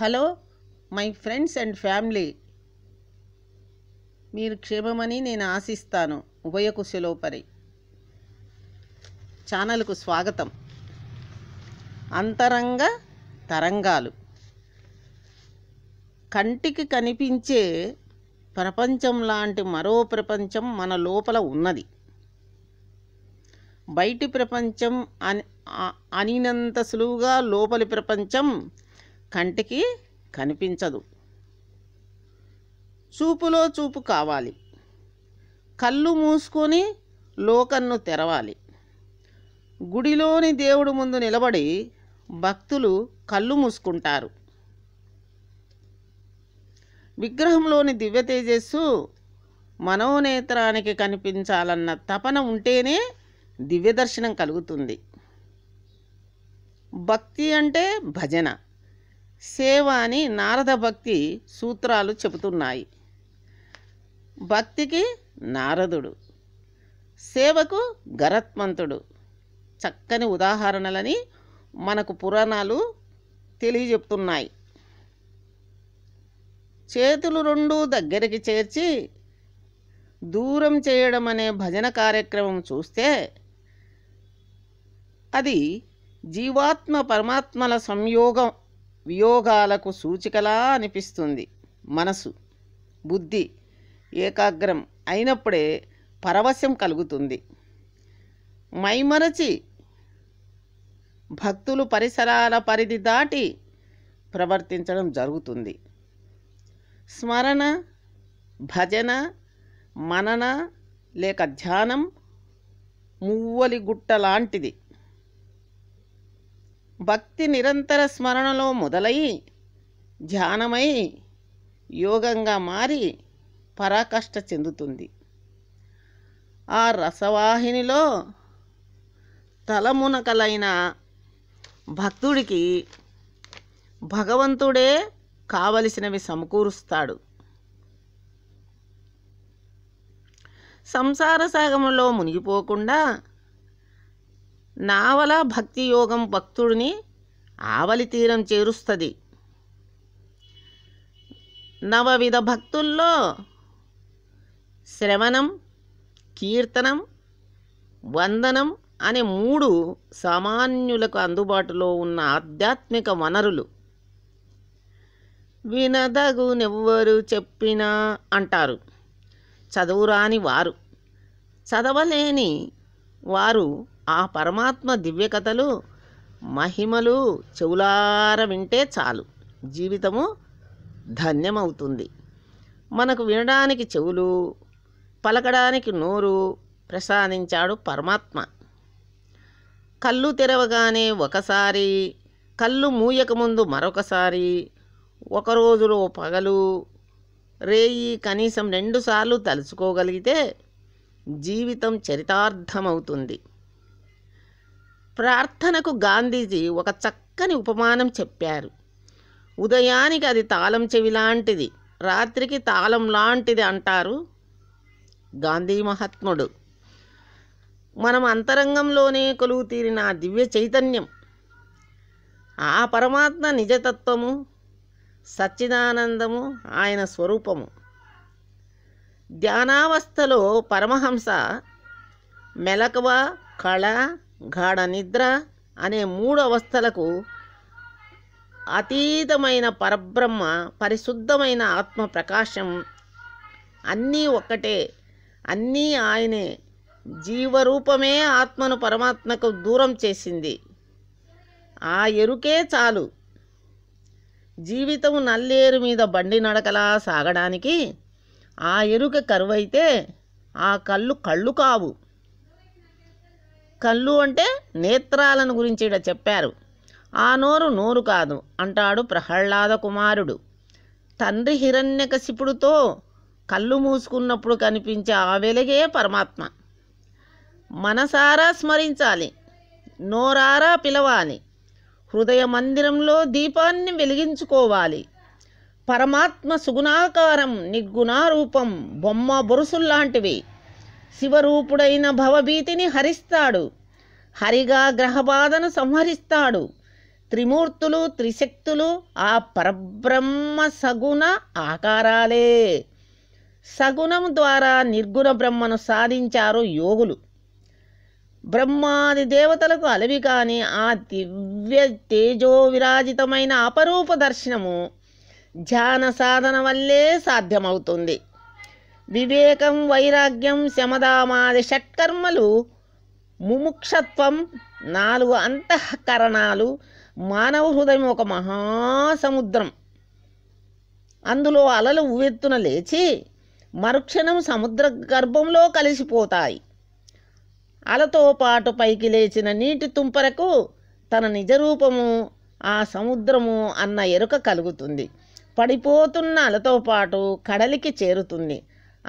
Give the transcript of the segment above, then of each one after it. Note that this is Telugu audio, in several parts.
hello my friends and family మీరు క్షేమమని నేను ఆశిస్తాను ఉభయకుశలోపరి ఛానల్కు స్వాగతం అంతరంగ తరంగాలు కంటికి కనిపించే ప్రపంచం లాంటి మరో ప్రపంచం మన లోపల ఉన్నది బయటి ప్రపంచం అని అనినంత సులువుగా లోపలి ప్రపంచం కంటికి కనిపించదు చూపులో చూపు కావాలి కళ్ళు మూసుకొని లోకన్ను తెరవాలి గుడిలోని దేవుడు ముందు నిలబడి భక్తులు కళ్ళు మూసుకుంటారు విగ్రహంలోని దివ్య తేజస్సు మనోనేత్రానికి కనిపించాలన్న తపన ఉంటేనే దివ్య దర్శనం కలుగుతుంది భక్తి అంటే భజన సేవ అని నారద భక్తి సూత్రాలు చెబుతున్నాయి భక్తికి నారదుడు సేవకు గరత్మంతుడు చక్కని ఉదాహరణలని మనకు పురాణాలు తెలియజెప్తున్నాయి చేతులు రెండు దగ్గరికి చేర్చి దూరం చేయడం అనే భజన కార్యక్రమం చూస్తే అది జీవాత్మ పరమాత్మల సంయోగం వియోగాలకు సూచికలా అనిపిస్తుంది మనసు బుద్ధి ఏకాగ్రం అయినప్పుడే పరవశం కలుగుతుంది మైమరచి భక్తులు పరిసరాల పరిధి దాటి ప్రవర్తించడం జరుగుతుంది స్మరణ భజన మనన లేక ధ్యానం మువ్వలి గుట్ట లాంటిది భక్తి నిరంతర స్మరణలో మొదలై ధ్యానమై యోగంగా మారి పరాకష్ట చెందుతుంది ఆ రసవాహినిలో తలమునకలైన భక్తుడికి భగవంతుడే కావలసినవి సమకూరుస్తాడు సంసార సాగంలో మునిగిపోకుండా నావల భక్తియోగం భక్తుడిని ఆవలి తీరం చేరుస్తుంది నవవిధ భక్తుల్లో శ్రవణం కీర్తనం వందనం అనే మూడు సామాన్యులకు అందుబాటులో ఉన్న ఆధ్యాత్మిక వనరులు వినదగునెవ్వరు చెప్పినా అంటారు చదువురాని వారు చదవలేని వారు ఆ పరమాత్మ దివ్యకథలు మహిమలు చెవులార వింటే చాలు జీవితము ధన్యమవుతుంది మనకు వినడానికి చెవులు పలకడానికి నోరు ప్రసాదించాడు పరమాత్మ కళ్ళు తెరవగానే ఒకసారి కళ్ళు మూయకముందు మరొకసారి ఒక రోజులో పగలు రేయి కనీసం రెండుసార్లు తలుచుకోగలిగితే జీవితం చరితార్థమవుతుంది ప్రార్థనకు గాంధీజీ ఒక చక్కని ఉపమానం చెప్పారు ఉదయానికి అది తాళం చెవి లాంటిది రాత్రికి తాళం లాంటిది అంటారు గాంధీ మహాత్ముడు మనం అంతరంగంలోనే కొలువు తీరిన దివ్య చైతన్యం ఆ పరమాత్మ నిజతత్వము సచ్చిదానందము ఆయన స్వరూపము ధ్యానావస్థలో పరమహంస మెలకువ కళ గాఢ నిద్ర అనే మూడు అవస్థలకు అతీతమైన పరబ్రహ్మ పరిశుద్ధమైన ఆత్మ ప్రకాశం అన్నీ ఒక్కటే అన్నీ ఆయనే జీవరూపమే ఆత్మను పరమాత్మకు దూరం చేసింది ఆ ఎరుకే చాలు జీవితం నల్లేరు మీద బండి నడకలా సాగడానికి ఆ ఎరుక కరువైతే ఆ కళ్ళు కళ్ళు కావు కళ్ళు అంటే నేత్రాలను గురించి ఇక్కడ చెప్పారు ఆ నోరు నోరు కాదు అంటాడు ప్రహ్లాద కుమారుడు తండ్రి హిరణ్యకశిపుడుతో కళ్ళు మూసుకున్నప్పుడు కనిపించే ఆ వెలుగే పరమాత్మ మనసారా స్మరించాలి నోరారా పిలవాలి హృదయ మందిరంలో దీపాన్ని వెలిగించుకోవాలి పరమాత్మ సుగుణాకారం నిగ్గుణారూపం బొమ్మ బొరుసుల్లాంటివి శివరూపుడైన భవభీతిని హరిస్తాడు హరిగా గ్రహబాధను సంహరిస్తాడు త్రిమూర్తులు త్రిశక్తులు ఆ పరబ్రహ్మ సగుణ ఆకారాలే సగుణం ద్వారా నిర్గుణ బ్రహ్మను సాధించారు యోగులు బ్రహ్మాది దేవతలకు అలవి కాని ఆ దివ్య తేజో విరాజితమైన అపరూప దర్శనము ధ్యాన సాధన వల్లే సాధ్యమవుతుంది వివేకం వైరాగ్యం శమదామాది షట్కర్మలు ముముక్షత్వం నాలుగు అంతఃకరణాలు మానవ హృదయం ఒక మహాసముద్రం అందులో అలలు ఉవ్వెత్తున లేచి మరుక్షణం సముద్ర గర్భంలో కలిసిపోతాయి అలతో పాటు పైకి లేచిన నీటి తుంపరకు తన నిజరూపము ఆ సముద్రము అన్న ఎరుక కలుగుతుంది పడిపోతున్న అలతో పాటు కడలికి చేరుతుంది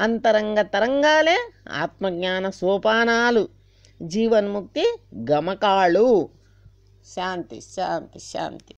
అంతరంగ తరంగాలే ఆత్మజ్ఞాన సోపానాలు జీవన్ముక్తి గమకాలు శాంతి శాంతి శాంతి